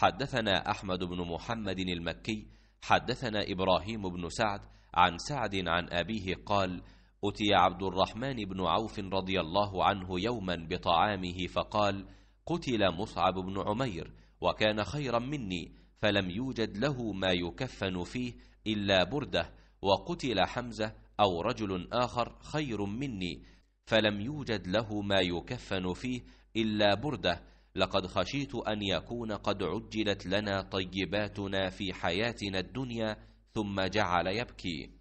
حدثنا أحمد بن محمد المكي حدثنا إبراهيم بن سعد عن سعد عن أبيه قال أتي عبد الرحمن بن عوف رضي الله عنه يوما بطعامه فقال قتل مصعب بن عمير وكان خيرا مني فلم يوجد له ما يكفن فيه إلا برده وقتل حمزة أو رجل آخر خير مني فلم يوجد له ما يكفن فيه إلا برده لقد خشيت ان يكون قد عجلت لنا طيباتنا في حياتنا الدنيا ثم جعل يبكي